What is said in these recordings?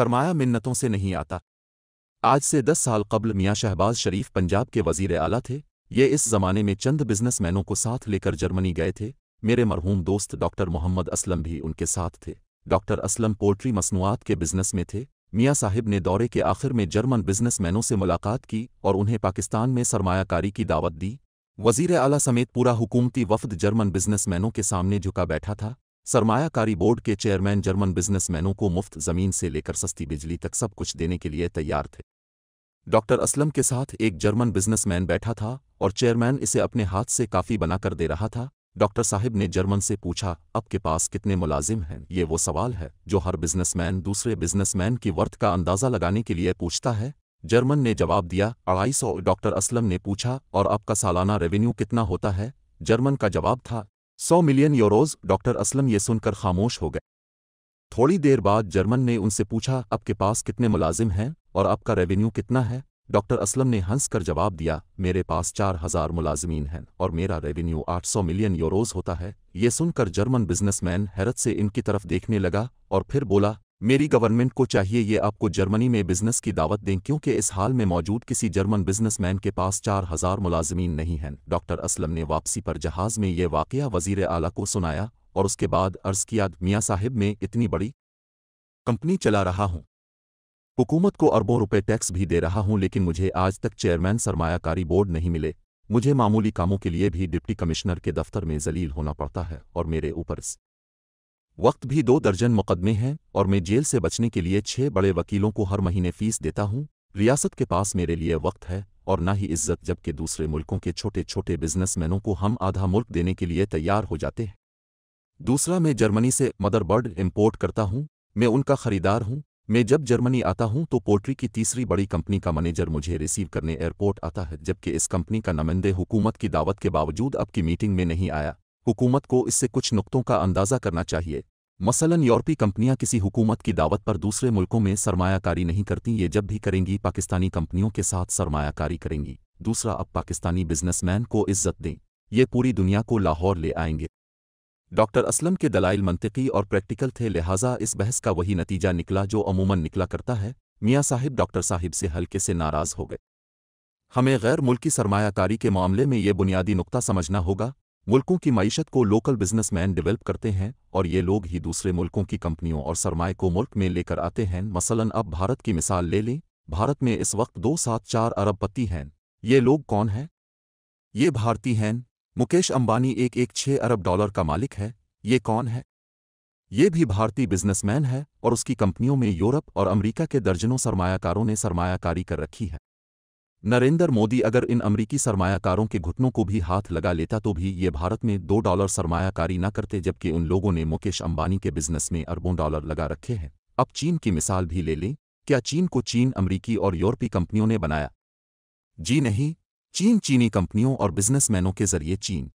सरमाया मिन्नतों से नहीं आता आज से दस साल कबल मियाँ शहबाज शरीफ पंजाब के वजीर आला थे ये इस जमाने में चंद बिजनेसमैनों को साथ लेकर जर्मनी गए थे मेरे मरहूम दोस्त डॉक्टर मोहम्मद असलम भी उनके साथ थे डॉक्टर असलम पोल्ट्री मसनूआत के बिजनेस में थे मियाँ साहिब ने दौरे के आखिर में जर्मन बिजनेसमैनों से मुलाकात की और उन्हें पाकिस्तान में सरमायाकारी की दावत दी वजीर आला समेत पूरा हुकूमती वफद जर्मन बिजनेसमैनों के सामने झुका बैठा था सरमायाकारी बोर्ड के चेयरमैन जर्मन बिजनेसमैनों को मुफ्त जमीन से लेकर सस्ती बिजली तक सब कुछ देने के लिए तैयार थे डॉक्टर असलम के साथ एक जर्मन बिजनेसमैन बैठा था और चेयरमैन इसे अपने हाथ से काफ़ी बनाकर दे रहा था डॉक्टर साहिब ने जर्मन से पूछा आपके पास कितने मुलाजिम हैं ये वो सवाल है जो हर बिजनेसमैन दूसरे बिजनेसमैन की वर्थ का अंदाज़ा लगाने के लिए पूछता है जर्मन ने जवाब दिया अढ़ाई सौ डॉक्टर असलम ने पूछा और आपका सालाना रेवेन्यू कितना होता है जर्मन का जवाब था सौ मिलियन यूरोज डॉक्टर असलम ये सुनकर खामोश हो गए थोड़ी देर बाद जर्मन ने उनसे पूछा आपके पास कितने मुलाजिम हैं और आपका रेवेन्यू कितना है डॉक्टर असलम ने हंसकर जवाब दिया मेरे पास चार हजार मुलाजमीन हैं और मेरा रेवेन्यू आठ सौ मिलियन यूरोज होता है ये सुनकर जर्मन बिजनेसमैन हैरत से इनकी तरफ देखने लगा और फिर बोला मेरी गवर्नमेंट को चाहिए ये आपको जर्मनी में बिजनेस की दावत दें क्योंकि इस हाल में मौजूद किसी जर्मन बिजनेसमैन के पास चार हजार मुलाजमीन नहीं हैं डॉक्टर असलम ने वापसी पर जहाज में ये वाकया वजीर आला को सुनाया और उसके बाद अर्ज किया मियाँ साहिब में इतनी बड़ी कंपनी चला रहा हूँ हुकूमत को अरबों रुपए टैक्स भी दे रहा हूँ लेकिन मुझे आज तक चेयरमैन सरमायाकारी बोर्ड नहीं मिले मुझे मामूली कामों के लिए भी डिप्टी कमिश्नर के दफ्तर में जलील होना पड़ता है और मेरे ऊपर वक्त भी दो दर्जन मुकदमे हैं और मैं जेल से बचने के लिए छह बड़े वकीलों को हर महीने फीस देता हूँ रियासत के पास मेरे लिए वक्त है और ना ही इज्जत जबकि दूसरे मुल्कों के छोटे छोटे बिजनेसमैनों को हम आधा मुल्क देने के लिए तैयार हो जाते हैं दूसरा मैं जर्मनी से मदरबर्ड इम्पोर्ट करता हूँ मैं उनका खरीदार हूँ मैं जब जर्मनी आता हूँ तो पोल्ट्री की तीसरी बड़ी कंपनी का मैनेजर मुझे रिसीव करने एयरपोर्ट आता है जबकि इस कंपनी का नमंदे हुकूमत की दावत के बावजूद अब की मीटिंग में नहीं आया हुकूमत को इससे कुछ नुकतों का अंदाज़ा करना चाहिए मसलन यूरोपी कंपनियां किसी हुकूमत की दावत पर दूसरे मुल्कों में सरमायाकारी नहीं करती ये जब भी करेंगी पाकिस्तानी कंपनियों के साथ सरमायाकारी करेंगी दूसरा अब पाकिस्तानी बिजनेसमैन को इज्जत दें ये पूरी दुनिया को लाहौर ले आएंगे डॉक्टर असलम के दलाइल मंतकी और प्रैक्टिकल थे लिहाजा इस बहस का वही नतीजा निकला जो अमूमन निकला करता है मियाँ साहिब डॉक्टर साहिब से हल्के से नाराज़ हो गए हमें गैर मुल्की सरमायाकारी के मामले में ये बुनियादी नुकता समझना होगा मुल्कों की मीशत को लोकल बिजनेसमैन डेवलप करते हैं और ये लोग ही दूसरे मुल्कों की कंपनियों और सरमाए को मुल्क में लेकर आते हैं मसलन अब भारत की मिसाल ले लें भारत में इस वक्त दो सात चार अरब पति हैं ये लोग कौन हैं ये भारती हैं मुकेश अंबानी एक एक छः अरब डॉलर का मालिक है ये कौन है ये भी भारतीय बिजनेसमैन है और उसकी कंपनियों में यूरोप और अमेरिका के दर्जनों सरमायाकारों ने सरमायाकारी कर रखी है नरेंद्र मोदी अगर इन अमरीकी सरमायाकारों के घुटनों को भी हाथ लगा लेता तो भी ये भारत में दो डॉलर सरमायाकारी न करते जबकि उन लोगों ने मुकेश अंबानी के बिजनेस में अरबों डॉलर लगा रखे हैं अब चीन की मिसाल भी ले लें क्या चीन को चीन अमरीकी और यूरोपीय कंपनियों ने बनाया जी नहीं चीन चीनी कंपनियों और बिजनेसमैनों के जरिए चीन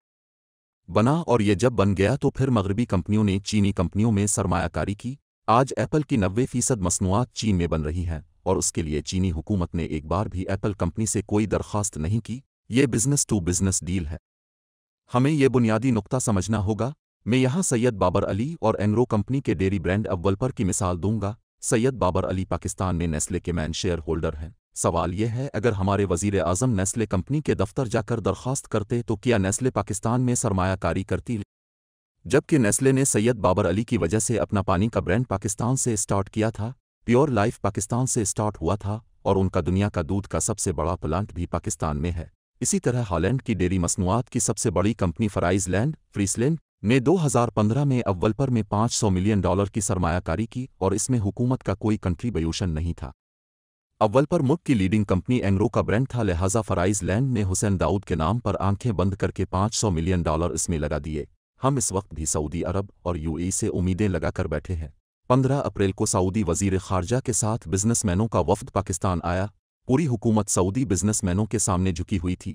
बना और ये जब बन गया तो फिर मगरबी कंपनियों ने चीनी कंपनियों में सरमायाकारी की आज एप्पल की नब्बे फीसद मसनूआत चीन में बन रही हैं और उसके लिए चीनी हुकूमत ने एक बार भी एप्पल कंपनी से कोई दरख्वास्त नहीं की ये बिजनेस टू बिजनेस डील है हमें ये बुनियादी नुकता समझना होगा मैं यहां सैयद बाबर अली और एंग्रो कंपनी के डेयरी ब्रांड अव्वलपर की मिसाल दूंगा सैयद बाबर अली पाकिस्तान में नेस्ले के मैन शेयर होल्डर हैं सवाल यह है अगर हमारे वजीर आजम नेस्ले कंपनी के दफ्तर जाकर दरख्वास्त करते तो क्या नेस्ले पाकिस्तान में सरमायाकारी करती जबकि नेस्ले ने सैयद बाबर अली की वजह से अपना पानी का ब्रांड पाकिस्तान से स्टार्ट किया था प्योर लाइफ पाकिस्तान से स्टार्ट हुआ था और उनका दुनिया का दूध का सबसे बड़ा प्लांट भी पाकिस्तान में है इसी तरह हॉलैंड की डेयरी मसनूआत की सबसे बड़ी कंपनी फ़राइज लैंड फ्रीसलैंड ने 2015 में अव्वल पर में 500 मिलियन डॉलर की सरमायाकारी की और इसमें हुकूमत का कोई कंट्रीब्यूशन नहीं था अव्वल पर मुल्क की लीडिंग कंपनी एंग्रो का ब्रांड था लिहाजा फराइज लैंड ने हुसैन दाऊद के नाम पर आंखें बंद करके 500 मिलियन डॉलर इसमें लगा दिए हम इस वक्त भी सऊदी अरब और यूएई से उम्मीदें लगाकर बैठे हैं 15 अप्रैल को सऊदी वजीर खारजा के साथ बिजनेसमैनों का वफद पाकिस्तान आया पूरी हुकूमत सऊदी बिजनेसमैनों के सामने झुकी हुई थी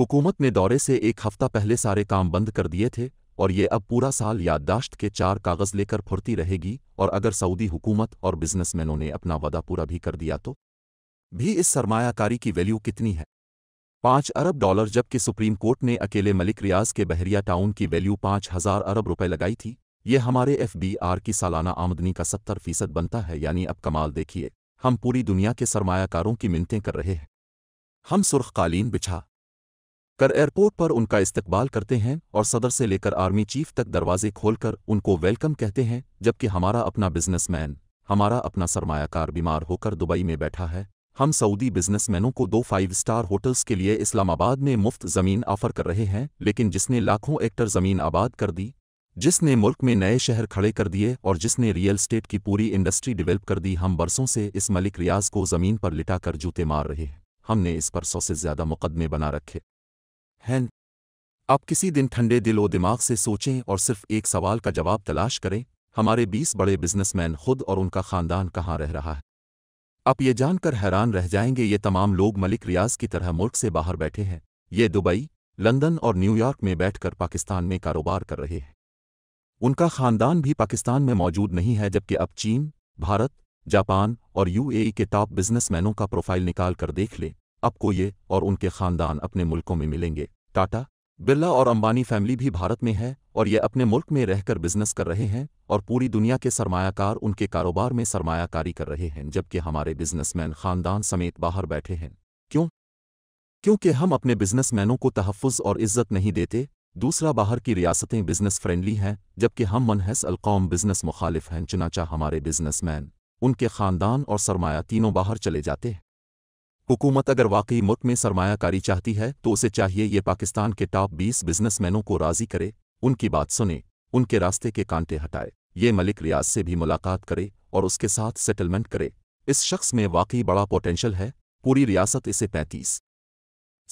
हुकूमत ने दौरे से एक हफ्ता पहले सारे काम बंद कर दिए थे और ये अब पूरा साल याददाश्त के चार कागज लेकर फुरती रहेगी और अगर सऊदी हुकूमत और बिजनेसमैनों ने अपना वादा पूरा भी कर दिया तो भी इस सरमायाकारी की वैल्यू कितनी है पांच अरब डॉलर जबकि सुप्रीम कोर्ट ने अकेले मलिक रियाज के बहरिया टाउन की वैल्यू पांच हजार अरब रुपए लगाई थी ये हमारे एफडीआर की सालाना आमदनी का सत्तर फीसद बनता है यानी अब कमाल देखिए हम पूरी दुनिया के सरमायाकारों की मिनतें कर रहे हैं हम सुर्ख कालीन बिछा कर एयरपोर्ट पर उनका इस्तकबाल करते हैं और सदर से लेकर आर्मी चीफ तक दरवाजे खोलकर उनको वेलकम कहते हैं जबकि हमारा अपना बिजनेसमैन हमारा अपना सरमायाकार बीमार होकर दुबई में बैठा है हम सऊदी बिजनेसमैनों को दो फाइव स्टार होटल्स के लिए इस्लामाबाद में मुफ्त जमीन ऑफर कर रहे हैं लेकिन जिसने लाखों एक्टर जमीन आबाद कर दी जिसने मुल्क में नए शहर खड़े कर दिए और जिसने रियल स्टेट की पूरी इंडस्ट्री डेवलप कर दी हम बरसों से इस मलिक रियाज को ज़मीन पर लिटाकर जूते मार रहे हैं हमने इस पर सौ से ज़्यादा मुकदमे बना रखे हैं आप किसी दिन ठंडे दिल व दिमाग से सोचें और सिर्फ एक सवाल का जवाब तलाश करें हमारे बीस बड़े बिजनेसमैन खुद और उनका खानदान कहाँ रह रहा है आप ये जानकर हैरान रह जाएंगे ये तमाम लोग मलिक रियाज की तरह मुल्क से बाहर बैठे हैं ये दुबई लंदन और न्यूयॉर्क में बैठकर पाकिस्तान में कारोबार कर रहे हैं उनका खानदान भी पाकिस्तान में मौजूद नहीं है जबकि अब चीन भारत जापान और यूएई के टॉप बिजनेसमैनों का प्रोफाइल निकाल कर देख ले अब को ये और उनके खानदान अपने मुल्कों में मिलेंगे टाटा बिरला और अंबानी फैमिली भी भारत में है और ये अपने मुल्क में रहकर बिजनेस कर रहे हैं और पूरी दुनिया के सरमायाकार उनके कारोबार में सरमायाकारी कर रहे हैं जबकि हमारे बिजनेसमैन खानदान समेत बाहर बैठे हैं क्यों क्योंकि हम अपने बिजनेसमैनों को तहफ़ और इज्जत नहीं देते दूसरा बाहर की रियासतें बिजनेस फ्रेंडली हैं जबकि हम मनहस अलकौम बिजनेस मुखालिफ हैं चुनाचा हमारे बिजनेसमैन उनके ख़ानदान और सरमाया तीनों बाहर चले जाते हैं हुकूमत अगर वाकई मुल्क में सरमायाकारी चाहती है तो उसे चाहिए ये पाकिस्तान के टॉप बीस बिजनेसमैनों को राज़ी करे उनकी बात सुने उनके रास्ते के कांटे हटाए ये मलिक रियाज से भी मुलाकात करे और उसके साथ सेटलमेंट करे इस शख्स में वाकई बड़ा पोटेंशल है पूरी रियासत इसे पैंतीस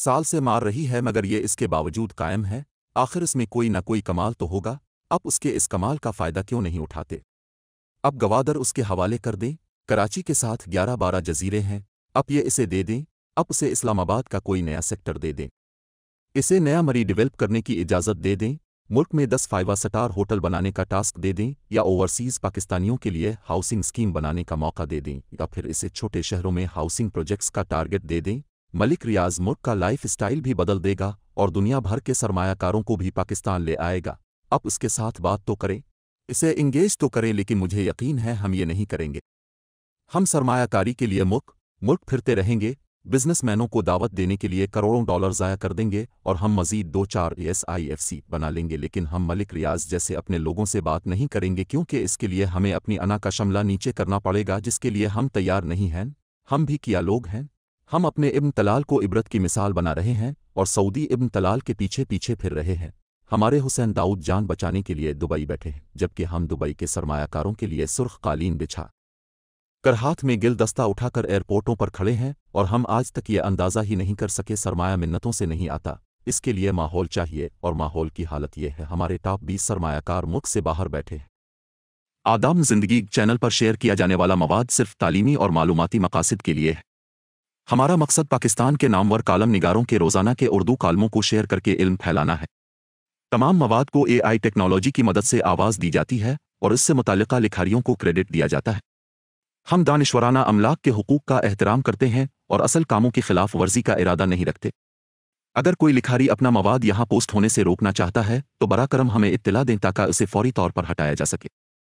साल से मार रही है मगर ये इसके बावजूद कायम है आखिर इसमें कोई न कोई कमाल तो होगा अब उसके इस कमाल का फ़ायदा क्यों नहीं उठाते अब गवादर उसके हवाले कर दें कराची के साथ ग्यारह बारह जजीरे हैं अब ये इसे दे दें अब उसे इस्लामाबाद का कोई नया सेक्टर दे दें इसे नया मरी डिवेल्प करने की इजाज़त दे दें मुल्क में दस फाइवा स्टार होटल बनाने का टास्क दे दें या ओवरसीज़ पाकिस्तानियों के लिए हाउसिंग स्कीम बनाने का मौका दे दें या फिर इसे छोटे शहरों में हाउसिंग प्रोजेक्ट्स का टारगेट दे दें मलिक रियाज मुल्क का लाइफ स्टाइल भी बदल देगा और दुनिया भर के सरमायाकारों को भी पाकिस्तान ले आएगा अब उसके साथ बात तो करें इसे इंगेज तो करें लेकिन मुझे यकीन है हम ये नहीं करेंगे हम सरमायाकारी के लिए मुख मुल्क फिरते रहेंगे बिजनेसमैनों को दावत देने के लिए करोड़ों डॉलर ज़ाया कर देंगे और हम मजीद दो चार एस आई एफ सी बना लेंगे लेकिन हम मलिक रियाज जैसे अपने लोगों से बात नहीं करेंगे क्योंकि इसके लिए हमें अपनी अना का शमला नीचे करना पड़ेगा जिसके लिए हम तैयार नहीं हैं हम भी किया लोग हैं हम अपने इब्न तलाल को इबरत की मिसाल बना रहे हैं और सऊदी इब्न तलाल के पीछे पीछे फिर रहे हैं हमारे हुसैन दाऊद जान बचाने के लिए दुबई बैठे हैं जबकि हम दुबई के सरमायाकारों के लिए सुर्ख कालीन बिछा कर हाथ में गिल दस्ता उठाकर एयरपोर्टों पर खड़े हैं और हम आज तक ये अंदाज़ा ही नहीं कर सके सरमाया मिन्नतों से नहीं आता इसके लिए माहौल चाहिए और माहौल की हालत यह है हमारे टॉप बीस सरमायाकार मुख से बाहर बैठे हैं आदाम जिंदगी चैनल पर शेयर किया जाने वाला मवाद सिर्फ तालीमी और मालूमती मकासद के लिए है हमारा मकसद पाकिस्तान के नामवर कालम निगारों के रोजाना के उर्दू कालमों को शेयर करके इल्म फैलाना है तमाम मवाद को एआई टेक्नोलॉजी की मदद से आवाज़ दी जाती है और इससे मुतल लिखारियों को क्रेडिट दिया जाता है हम दानश्वराना अमलाक के हकूक़ का एहतराम करते हैं और असल कामों की खिलाफ वर्जी का इरादा नहीं रखते अगर कोई लिखारी अपना मवाद यहाँ पोस्ट होने से रोकना चाहता है तो बरा करम हमें इतला दें ताकि उसे फौरी तौर पर हटाया जा सके